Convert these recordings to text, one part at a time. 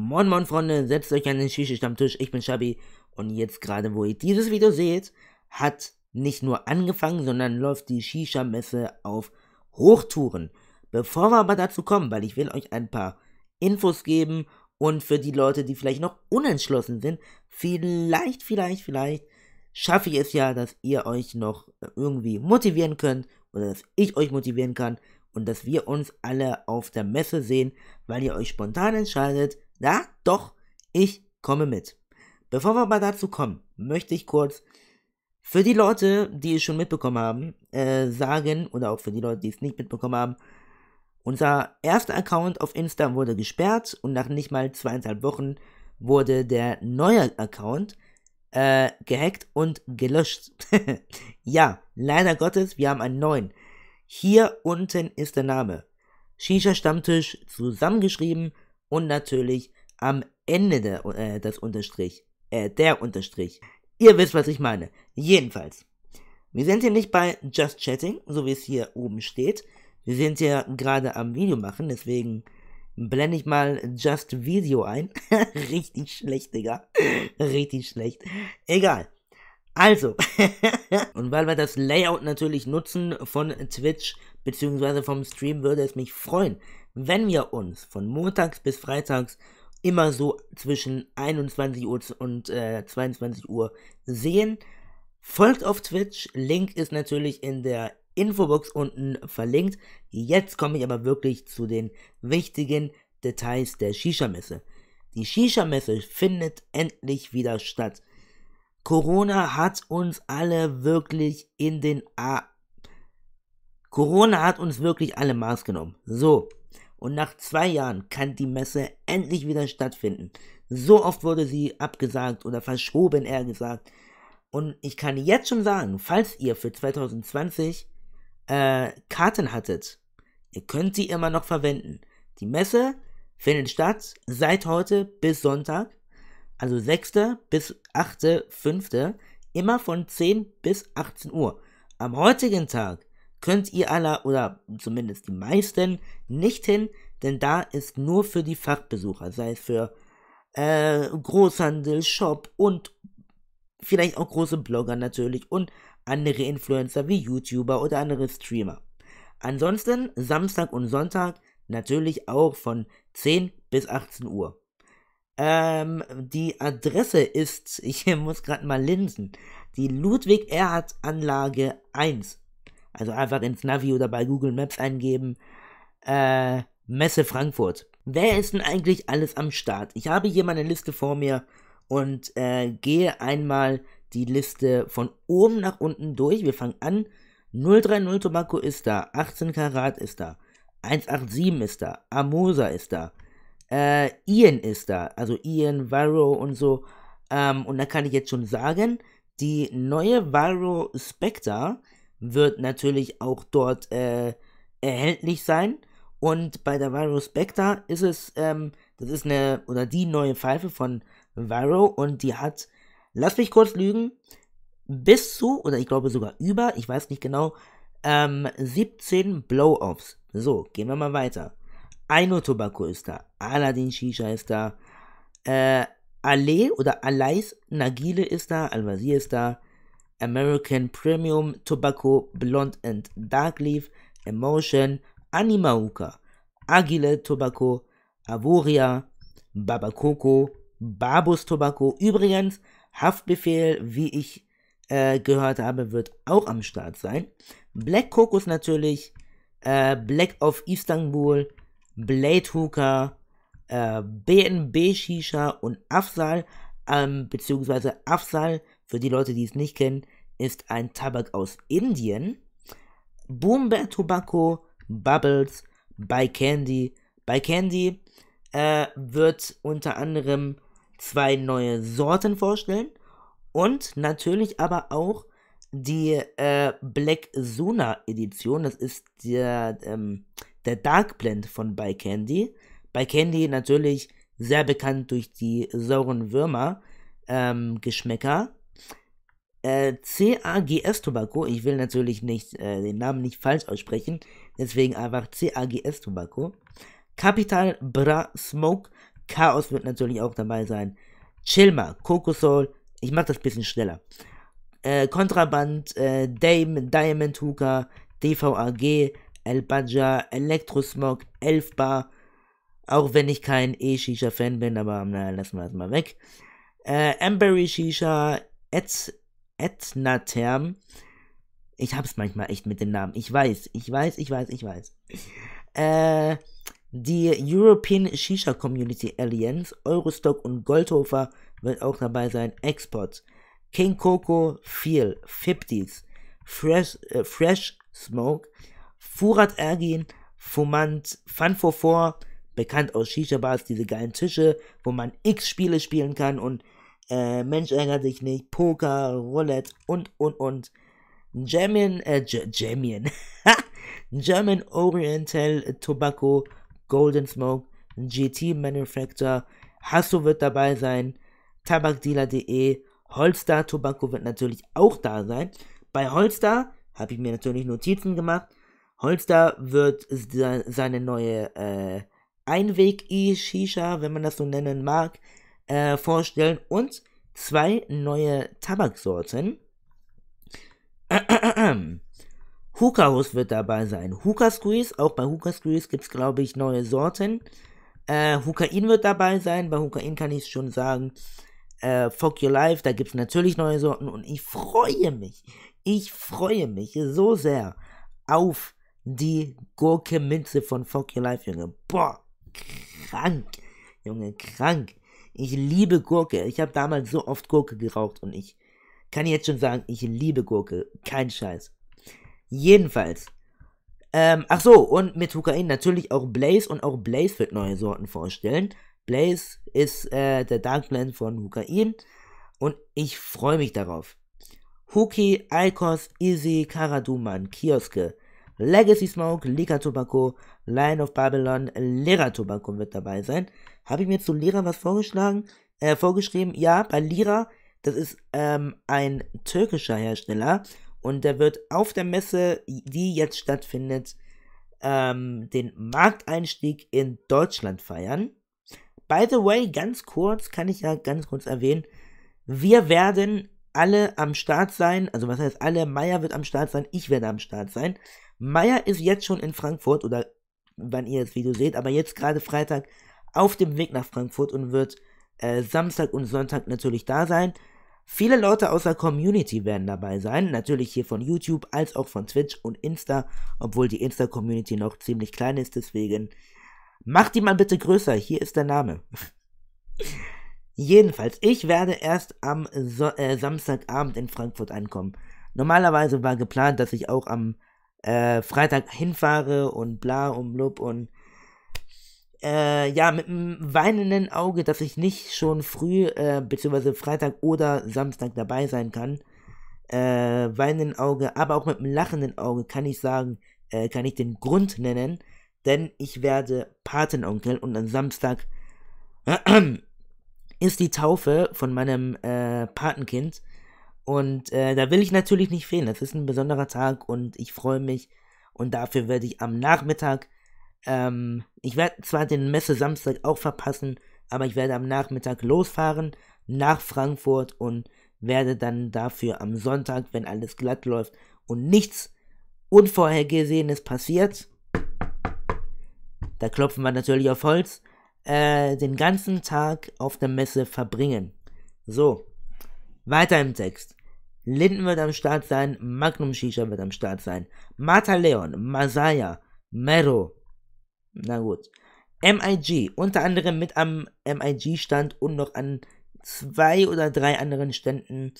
Moin Moin Freunde, setzt euch an den Shishi-Stammtisch, ich bin Shabi und jetzt gerade, wo ihr dieses Video seht, hat nicht nur angefangen, sondern läuft die Shisha-Messe auf Hochtouren. Bevor wir aber dazu kommen, weil ich will euch ein paar Infos geben und für die Leute, die vielleicht noch unentschlossen sind, vielleicht, vielleicht, vielleicht schaffe ich es ja, dass ihr euch noch irgendwie motivieren könnt oder dass ich euch motivieren kann und dass wir uns alle auf der Messe sehen, weil ihr euch spontan entscheidet, ja, doch, ich komme mit. Bevor wir aber dazu kommen, möchte ich kurz für die Leute, die es schon mitbekommen haben, äh, sagen, oder auch für die Leute, die es nicht mitbekommen haben, unser erster Account auf Insta wurde gesperrt und nach nicht mal zweieinhalb Wochen wurde der neue Account äh, gehackt und gelöscht. ja, leider Gottes, wir haben einen neuen. Hier unten ist der Name. Shisha Stammtisch zusammengeschrieben und natürlich am Ende der, äh, das Unterstrich, äh, der Unterstrich. Ihr wisst, was ich meine. Jedenfalls. Wir sind hier nicht bei Just Chatting, so wie es hier oben steht. Wir sind hier gerade am Video machen, deswegen blende ich mal Just Video ein. Richtig schlecht, Digga. Richtig schlecht. Egal. Also, und weil wir das Layout natürlich nutzen von Twitch, beziehungsweise vom Stream würde es mich freuen, wenn wir uns von montags bis freitags immer so zwischen 21 Uhr und äh, 22 Uhr sehen. Folgt auf Twitch, Link ist natürlich in der Infobox unten verlinkt. Jetzt komme ich aber wirklich zu den wichtigen Details der Shisha-Messe. Die Shisha-Messe findet endlich wieder statt. Corona hat uns alle wirklich in den A Corona hat uns wirklich alle Maß genommen. So. Und nach zwei Jahren kann die Messe endlich wieder stattfinden. So oft wurde sie abgesagt oder verschoben, eher gesagt. Und ich kann jetzt schon sagen, falls ihr für 2020 äh, Karten hattet, ihr könnt sie immer noch verwenden. Die Messe findet statt seit heute bis Sonntag, also 6. bis 8.5. immer von 10 bis 18 Uhr. Am heutigen Tag könnt ihr alle oder zumindest die meisten nicht hin, denn da ist nur für die Fachbesucher, sei es für äh, Großhandel, Shop und vielleicht auch große Blogger natürlich und andere Influencer wie YouTuber oder andere Streamer. Ansonsten Samstag und Sonntag natürlich auch von 10 bis 18 Uhr. Ähm, die Adresse ist, ich muss gerade mal linsen, die Ludwig Erhard Anlage 1 also einfach ins Navi oder bei Google Maps eingeben. Äh, Messe Frankfurt. Wer ist denn eigentlich alles am Start? Ich habe hier meine Liste vor mir und äh, gehe einmal die Liste von oben nach unten durch. Wir fangen an. 030 Tobacco ist da, 18 Karat ist da, 187 ist da, Amosa ist da, äh, Ian ist da, also Ian, Varo und so. Ähm, und da kann ich jetzt schon sagen, die neue Varo Spectre wird natürlich auch dort äh, erhältlich sein. Und bei der Viro Spectre ist es, ähm, das ist eine, oder die neue Pfeife von Viro und die hat, lass mich kurz lügen, bis zu, oder ich glaube sogar über, ich weiß nicht genau, ähm, 17 Blow-Offs. So, gehen wir mal weiter. Aino Tobacco ist da, Aladdin Shisha ist da, äh, Ale oder Alais Nagile ist da, Al-Wazir ist da, American Premium Tobacco Blonde and Dark Leaf, Emotion, Animauka, Agile Tobacco, Avoria, Babacoco Babus Tobacco. Übrigens, Haftbefehl, wie ich äh, gehört habe, wird auch am Start sein. Black Kokos natürlich, äh, Black of Istanbul, Blade Hooker, äh, BNB Shisha und Afsal, ähm, beziehungsweise Afsal für die Leute, die es nicht kennen, ist ein Tabak aus Indien. Boomba Tobacco Bubbles by Candy. By Candy äh, wird unter anderem zwei neue Sorten vorstellen und natürlich aber auch die äh, Black Zuna Edition. Das ist der, ähm, der Dark Blend von By Candy. By Candy natürlich sehr bekannt durch die sauren Würmer ähm, Geschmäcker. Äh, CAGS Tobacco, ich will natürlich nicht äh, den Namen nicht falsch aussprechen, deswegen einfach CAGS Tobacco. Capital Bra Smoke, Chaos wird natürlich auch dabei sein. Chilma, Kokosol, ich mach das bisschen schneller. Äh, Kontraband, äh, Dame, Diamond Hooker, DVAG, El Badja, Elektrosmog, Elfbar, auch wenn ich kein E-Shisha-Fan bin, aber naja, lassen wir das mal weg. Äh, Amberry Shisha, Ed Etna Term. Ich hab's manchmal echt mit den Namen. Ich weiß, ich weiß, ich weiß, ich weiß. Äh, die European Shisha Community Alliance, Eurostock und Goldhofer wird auch dabei sein. Export, King Coco, Feel, 50s, Fresh, äh, Fresh Smoke, Furat Ergin, Fumant, Fun for Four, bekannt aus Shisha-Bars, diese geilen Tische, wo man x Spiele spielen kann und äh, Mensch ärgert dich nicht, Poker, Roulette und, und, und. German, äh, German. German Oriental Tobacco, Golden Smoke, GT Manufacturer, Hasso wird dabei sein, Tabakdealer.de, Holster Tobacco wird natürlich auch da sein. Bei Holster habe ich mir natürlich Notizen gemacht. Holster wird seine neue äh, Einweg-E-Shisha, wenn man das so nennen mag, äh, vorstellen und zwei neue Tabaksorten. Hookahus wird dabei sein. Hookah Squeeze, auch bei Hookah Squeeze gibt es, glaube ich, neue Sorten. Äh, Hukain wird dabei sein. Bei Hukain kann ich schon sagen, äh, Fuck Your Life, da gibt es natürlich neue Sorten und ich freue mich, ich freue mich so sehr auf die Gurke Minze von Fuck Your Life, Junge. Boah, krank, Junge, krank. Ich liebe Gurke. Ich habe damals so oft Gurke geraucht und ich kann jetzt schon sagen, ich liebe Gurke. Kein Scheiß. Jedenfalls. Ähm, ach so, und mit Hukain natürlich auch Blaze und auch Blaze wird neue Sorten vorstellen. Blaze ist äh, der Darkland von Hukain und ich freue mich darauf. Huki, Eikos, Easy, Karaduman, Kioske. Legacy Smoke, Lika Tobacco, Lion of Babylon, Lira Tobacco wird dabei sein. Habe ich mir zu Lira was vorgeschlagen? Äh, vorgeschrieben? Ja, bei Lira, das ist ähm, ein türkischer Hersteller und der wird auf der Messe, die jetzt stattfindet, ähm, den Markteinstieg in Deutschland feiern. By the way, ganz kurz, kann ich ja ganz kurz erwähnen, wir werden alle am Start sein. Also was heißt alle? Meier wird am Start sein. Ich werde am Start sein. Meier ist jetzt schon in Frankfurt oder wann ihr das Video seht, aber jetzt gerade Freitag auf dem Weg nach Frankfurt und wird äh, Samstag und Sonntag natürlich da sein. Viele Leute aus der Community werden dabei sein, natürlich hier von YouTube als auch von Twitch und Insta, obwohl die Insta-Community noch ziemlich klein ist, deswegen macht die mal bitte größer, hier ist der Name. Jedenfalls, ich werde erst am so äh, Samstagabend in Frankfurt ankommen. Normalerweise war geplant, dass ich auch am äh, Freitag hinfahre und bla und blub und äh, ja, mit einem weinenden Auge, dass ich nicht schon früh, äh, beziehungsweise Freitag oder Samstag dabei sein kann. Äh, weinenden Auge, aber auch mit einem lachenden Auge kann ich sagen, äh, kann ich den Grund nennen, denn ich werde Patenonkel und am Samstag ist die Taufe von meinem äh, Patenkind. Und äh, da will ich natürlich nicht fehlen. Das ist ein besonderer Tag und ich freue mich. Und dafür werde ich am Nachmittag, ähm, ich werde zwar den Messe Samstag auch verpassen, aber ich werde am Nachmittag losfahren nach Frankfurt und werde dann dafür am Sonntag, wenn alles glatt läuft und nichts Unvorhergesehenes passiert, da klopfen wir natürlich auf Holz, äh, den ganzen Tag auf der Messe verbringen. So, weiter im Text. Linden wird am Start sein, Magnum Shisha wird am Start sein, Martha Leon, Masaya, Mero, na gut, MIG, unter anderem mit am MIG-Stand und noch an zwei oder drei anderen Ständen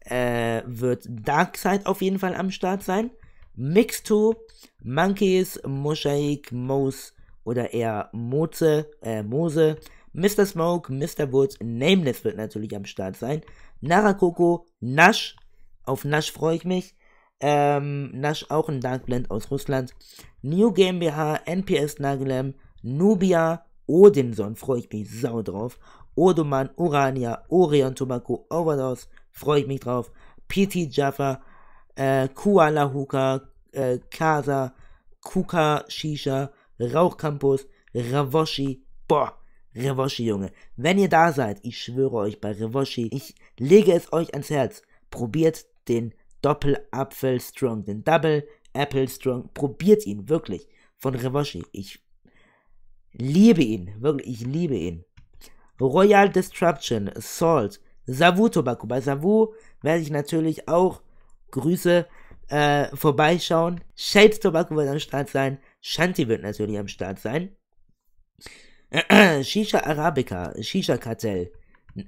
äh, wird Darkseid auf jeden Fall am Start sein, Mix2, Monkeys, Moshaik, Mose, oder eher Moze, äh, Mose. Mr. Smoke, Mr. Woods, Nameless wird natürlich am Start sein. Narakoko, Nash. Auf Nash freue ich mich. Ähm, Nash auch ein Dark Blend aus Russland. New GmbH, NPS Nagelem, Nubia, Odinson freue ich mich sau drauf. Odoman, Urania, Orion Tobacco, Overdose freue ich mich drauf. PT Jaffa, äh, Kuala Huka, äh, Kasa, Kuka Shisha, Rauchcampus, Ravoshi, boah, Revoshi, Junge. Wenn ihr da seid, ich schwöre euch bei Revoshi, ich lege es euch ans Herz. Probiert den Doppelapfel Strong, den Double Apple Strong. Probiert ihn, wirklich. Von Revoshi. Ich liebe ihn, wirklich, ich liebe ihn. Royal Destruction, Salt, Savu Tobacco. Bei Savu werde ich natürlich auch Grüße äh, vorbeischauen. Shades Tobacco wird am Start sein. Shanti wird natürlich am Start sein. Shisha Arabica, Shisha Kartell.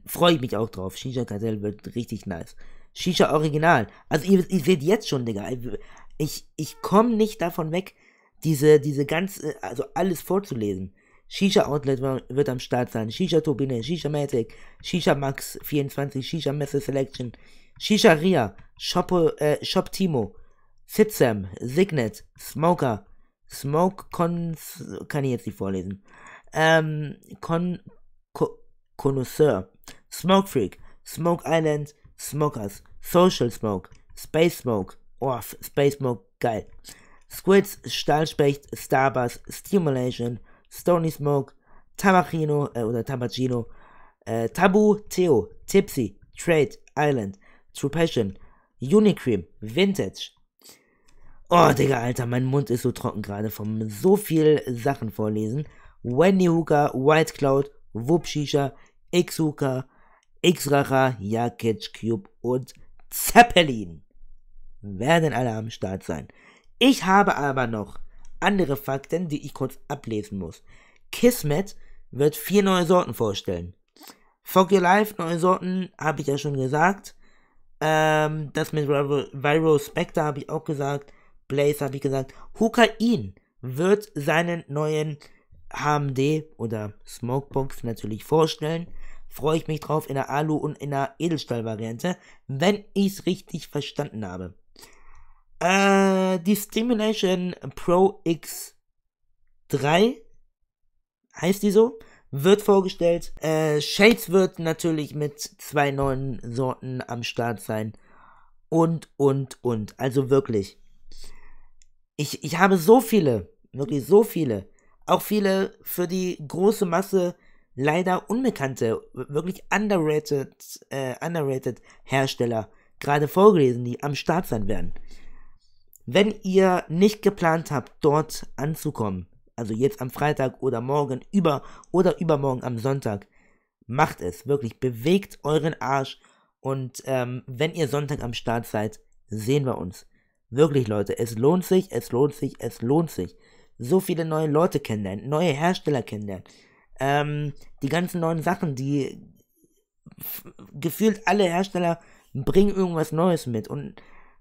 Freue ich mich auch drauf. Shisha Kartell wird richtig nice. Shisha Original. Also ihr, ihr seht jetzt schon, Digga. Ich, ich komme nicht davon weg, diese, diese ganze, also alles vorzulesen. Shisha Outlet wird am Start sein. Shisha Turbine, Shisha Matic, Shisha Max 24, Shisha Messe Selection, Shisha Ria, Shop, äh, Shop Timo, Sitsam, Signet, Smoker, Smoke Cons kann ich jetzt nicht vorlesen. Ähm, Con Co Connoisseur, Smoke Freak, Smoke Island, Smokers, Social Smoke, Space Smoke, Orf, oh, Space Smoke, geil. Squids, Stahlspecht, Starbucks, Stimulation, Stony Smoke, Tabachino äh, oder Tabachino, äh, Tabu, Theo, Tipsy, Trade, Island, True Passion, Unicream, Vintage, Oh, Digga, Alter, mein Mund ist so trocken gerade vom so viel Sachen vorlesen. Wendy Hooker, White Cloud, Whoop Shisha, X Hooker, X Racha, Jakic Cube und Zeppelin werden alle am Start sein. Ich habe aber noch andere Fakten, die ich kurz ablesen muss. Kismet wird vier neue Sorten vorstellen. Fuck Your Life, neue Sorten, habe ich ja schon gesagt. Ähm, das mit Viral Spectre habe ich auch gesagt. Blazer, wie gesagt, Hukain wird seinen neuen HMD oder Smokebox natürlich vorstellen. Freue ich mich drauf in der Alu- und in der Edelstahl-Variante, wenn ich es richtig verstanden habe. Äh, die Stimulation Pro X3 heißt die so? wird vorgestellt. Äh, Shades wird natürlich mit zwei neuen Sorten am Start sein. Und, und, und. Also wirklich. Ich, ich habe so viele, wirklich so viele. Auch viele für die große Masse leider unbekannte, wirklich underrated, äh, underrated Hersteller gerade vorgelesen, die am Start sein werden. Wenn ihr nicht geplant habt, dort anzukommen, also jetzt am Freitag oder morgen über oder übermorgen am Sonntag, macht es wirklich, bewegt euren Arsch und ähm, wenn ihr Sonntag am Start seid, sehen wir uns. Wirklich, Leute, es lohnt sich, es lohnt sich, es lohnt sich. So viele neue Leute kennenlernen, neue Hersteller kennenlernen. Ähm, die ganzen neuen Sachen, die gefühlt alle Hersteller bringen irgendwas Neues mit. Und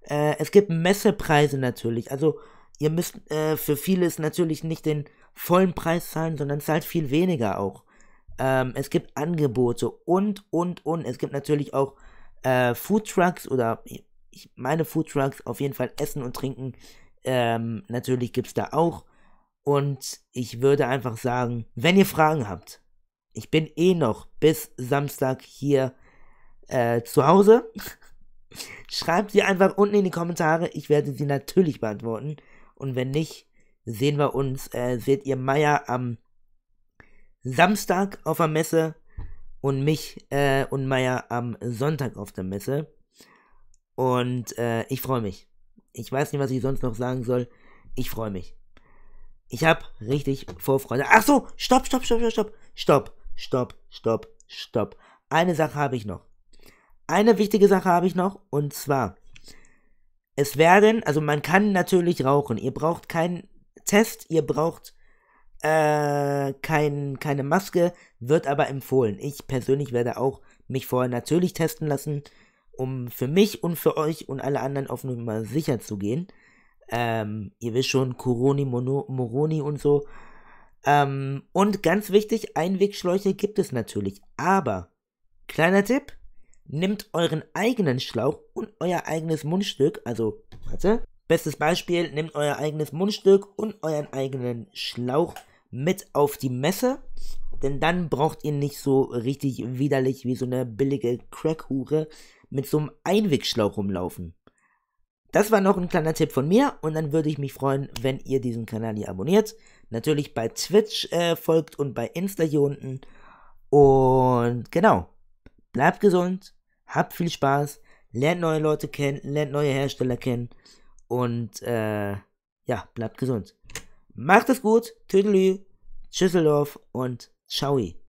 äh, es gibt Messepreise natürlich. Also ihr müsst äh, für vieles natürlich nicht den vollen Preis zahlen, sondern zahlt viel weniger auch. Ähm, es gibt Angebote und, und, und. Es gibt natürlich auch äh, Foodtrucks oder ich meine Foodtrucks, auf jeden Fall Essen und Trinken. Ähm, natürlich gibt es da auch. Und ich würde einfach sagen, wenn ihr Fragen habt, ich bin eh noch bis Samstag hier äh, zu Hause. Schreibt sie einfach unten in die Kommentare. Ich werde sie natürlich beantworten. Und wenn nicht, sehen wir uns. Äh, seht ihr Meier am Samstag auf der Messe und mich äh, und Meier am Sonntag auf der Messe. Und äh, ich freue mich. Ich weiß nicht, was ich sonst noch sagen soll. Ich freue mich. Ich habe richtig Vorfreude. Ach so, stopp, stopp, stopp, stopp, stopp, stopp, stopp, stopp, stopp. Eine Sache habe ich noch. Eine wichtige Sache habe ich noch und zwar, es werden, also man kann natürlich rauchen. Ihr braucht keinen Test, ihr braucht äh, kein, keine Maske, wird aber empfohlen. Ich persönlich werde auch mich vorher natürlich testen lassen um für mich und für euch und alle anderen auf Nummer sicher zu gehen. Ähm, ihr wisst schon, Coroni, Mono, Moroni und so. Ähm, und ganz wichtig, Einwegschläuche gibt es natürlich. Aber, kleiner Tipp, nehmt euren eigenen Schlauch und euer eigenes Mundstück. Also, warte. Bestes Beispiel, nehmt euer eigenes Mundstück und euren eigenen Schlauch mit auf die Messe. Denn dann braucht ihr nicht so richtig widerlich wie so eine billige Crackhure mit so einem Einwegschlauch rumlaufen. Das war noch ein kleiner Tipp von mir und dann würde ich mich freuen, wenn ihr diesen Kanal hier abonniert. Natürlich bei Twitch äh, folgt und bei Insta hier unten. Und genau, bleibt gesund, habt viel Spaß, lernt neue Leute kennen, lernt neue Hersteller kennen und äh, ja, bleibt gesund. Macht es gut, Tüdelü, Tschüsseldorf und ciao.